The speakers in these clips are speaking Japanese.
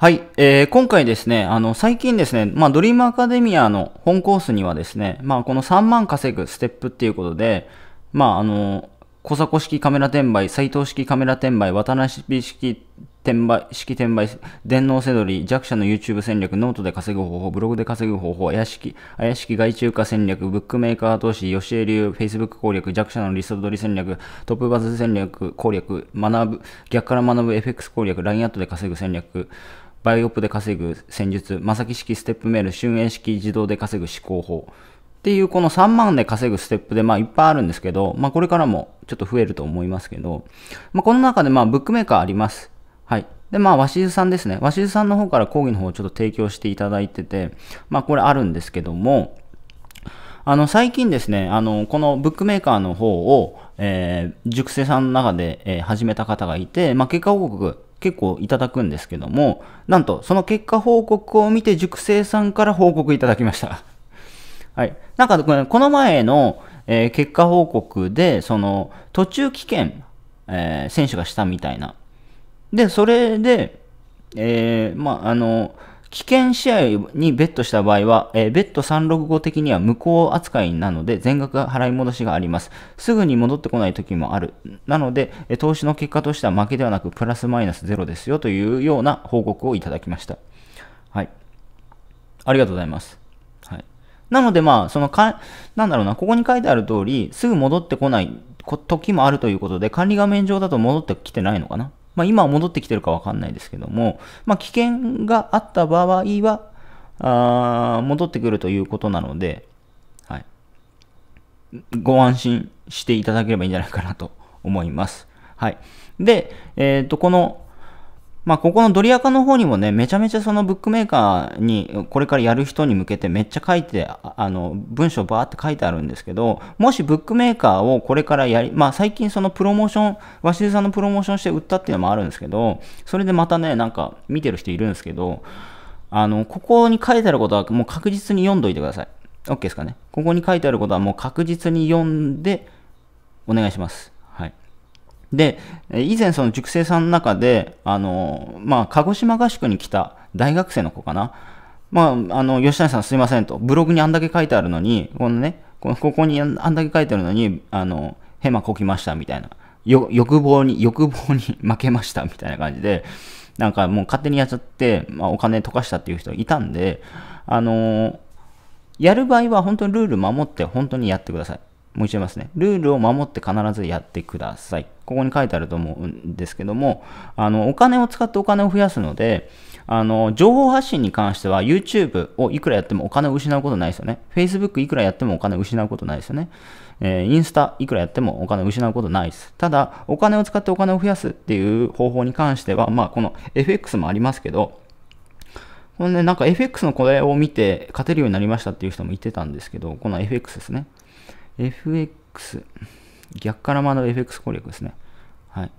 はい、えー、今回ですね、あの、最近ですね、まあ、ドリームアカデミアの本コースにはですね、まあ、この3万稼ぐステップっていうことで、まあ、あの、小迫式カメラ転売、斎藤式カメラ転売、渡辺式転売、式転売、電脳せどり、弱者の YouTube 戦略、ノートで稼ぐ方法、ブログで稼ぐ方法、怪しき、怪しき外注化戦略、ブックメーカー投資、吉江流、Facebook 攻略、弱者のリスト取り戦略、トップバズ戦略、攻略、学ぶ、逆から学ぶ FX 攻略、LINE アットで稼ぐ戦略、バイオップで稼ぐ戦術、正木式ステップメール、春円式自動で稼ぐ思考法っていうこの3万で稼ぐステップでまあいっぱいあるんですけど、まあこれからもちょっと増えると思いますけど、まあこの中でまあブックメーカーあります。はい。で、まあ、鷲津さんですね。鷲津さんの方から講義の方をちょっと提供していただいてて、まあ、これあるんですけども、あの、最近ですね、あの、このブックメーカーの方を、えー、熟成さんの中で、えー、始めた方がいて、まあ、結果報告結構いただくんですけども、なんと、その結果報告を見て熟成さんから報告いただきました。はい。なんか、この前の、えー、結果報告で、その、途中棄権、えー、選手がしたみたいな。で、それで、えー、まあ、あの、危険試合にベットした場合は、えー、ベット365的には無効扱いなので全額払い戻しがあります。すぐに戻ってこない時もある。なので、え投資の結果としては負けではなくプラスマイナスゼロですよというような報告をいただきました。はい。ありがとうございます。はい。なのでまあ、そのか、なんだろうな、ここに書いてある通り、すぐ戻ってこない時もあるということで、管理画面上だと戻ってきてないのかなまあ、今は戻ってきてるかわかんないですけども、まあ、危険があった場合は、あ戻ってくるということなので、はい。ご安心していただければいいんじゃないかなと思います。はい。で、えっ、ー、と、このまあ、ここのドリアカの方にもね、めちゃめちゃそのブックメーカーに、これからやる人に向けてめっちゃ書いて、あの、文章バーって書いてあるんですけど、もしブックメーカーをこれからやり、まあ、最近そのプロモーション、鷲津さんのプロモーションして売ったっていうのもあるんですけど、それでまたね、なんか見てる人いるんですけど、あの、ここに書いてあることはもう確実に読んどいてください。OK ですかね。ここに書いてあることはもう確実に読んで、お願いします。で、以前その塾生さんの中で、あの、まあ、鹿児島合宿に来た大学生の子かな。まあ、あの、吉谷さんすいませんと、ブログにあんだけ書いてあるのに、このね、このここにあんだけ書いてあるのに、あの、ヘマこきましたみたいな。欲望に、欲望に 負けましたみたいな感じで、なんかもう勝手にやっちゃって、まあ、お金溶かしたっていう人いたんで、あのやる場合は本当にルール守って本当にやってください。もう一度言いますね。ルールを守って必ずやってください。ここに書いてあると思うんですけども、あの、お金を使ってお金を増やすので、あの、情報発信に関しては YouTube をいくらやってもお金を失うことないですよね。Facebook いくらやってもお金を失うことないですよね。えー、インスタいくらやってもお金を失うことないです。ただ、お金を使ってお金を増やすっていう方法に関しては、まあ、この FX もありますけど、このね、なんか FX のこれを見て勝てるようになりましたっていう人も言ってたんですけど、この FX ですね。FX、逆から学ぶ FX 攻略ですね。はい。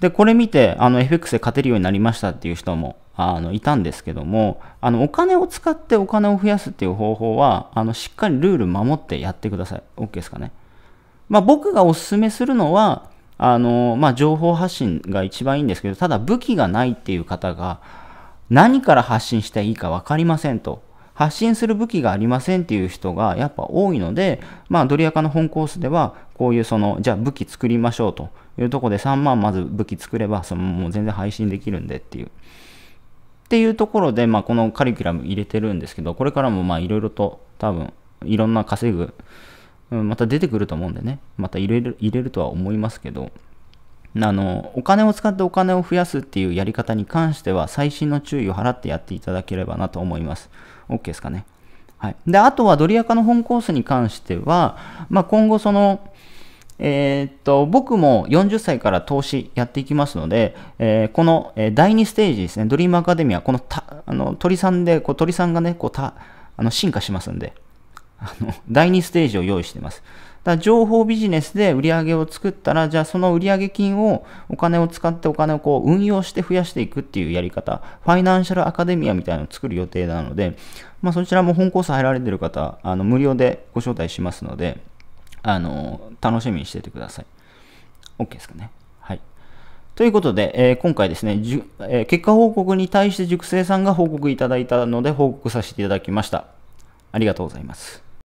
で、これ見て、あの、FX で勝てるようになりましたっていう人も、あの、いたんですけども、あの、お金を使ってお金を増やすっていう方法は、あの、しっかりルール守ってやってください。OK ですかね。まあ、僕がおすすめするのは、あの、まあ、情報発信が一番いいんですけど、ただ武器がないっていう方が、何から発信していいか分かりませんと。発信する武器がありませんっていう人がやっぱ多いので、まあ、ドリアカの本コースでは、こういうその、じゃあ武器作りましょうというとこで3万まず武器作れば、そのもう全然配信できるんでっていう。っていうところで、まあ、このカリキュラム入れてるんですけど、これからもまあいろいろと多分、いろんな稼ぐ、また出てくると思うんでね、また入れる入れるとは思いますけど、あのお金を使ってお金を増やすっていうやり方に関しては最新の注意を払ってやっていただければなと思います。OK ですかね。はい、であとはドリアカの本コースに関しては、まあ、今後その、えー、っと僕も40歳から投資やっていきますので、えー、この第2ステージですね、ドリームアカデミア、このたあの鳥さんでこう鳥さんが、ね、こうたあの進化しますんであの、第2ステージを用意しています。だ情報ビジネスで売り上げを作ったら、じゃあその売上金をお金を使ってお金をこう運用して増やしていくっていうやり方、ファイナンシャルアカデミアみたいなのを作る予定なので、まあ、そちらも本コース入られてる方、あの無料でご招待しますので、あの楽しみにしててください。OK ですかね。はい。ということで、えー、今回ですね、じゅえー、結果報告に対して熟成さんが報告いただいたので報告させていただきました。ありがとうございます。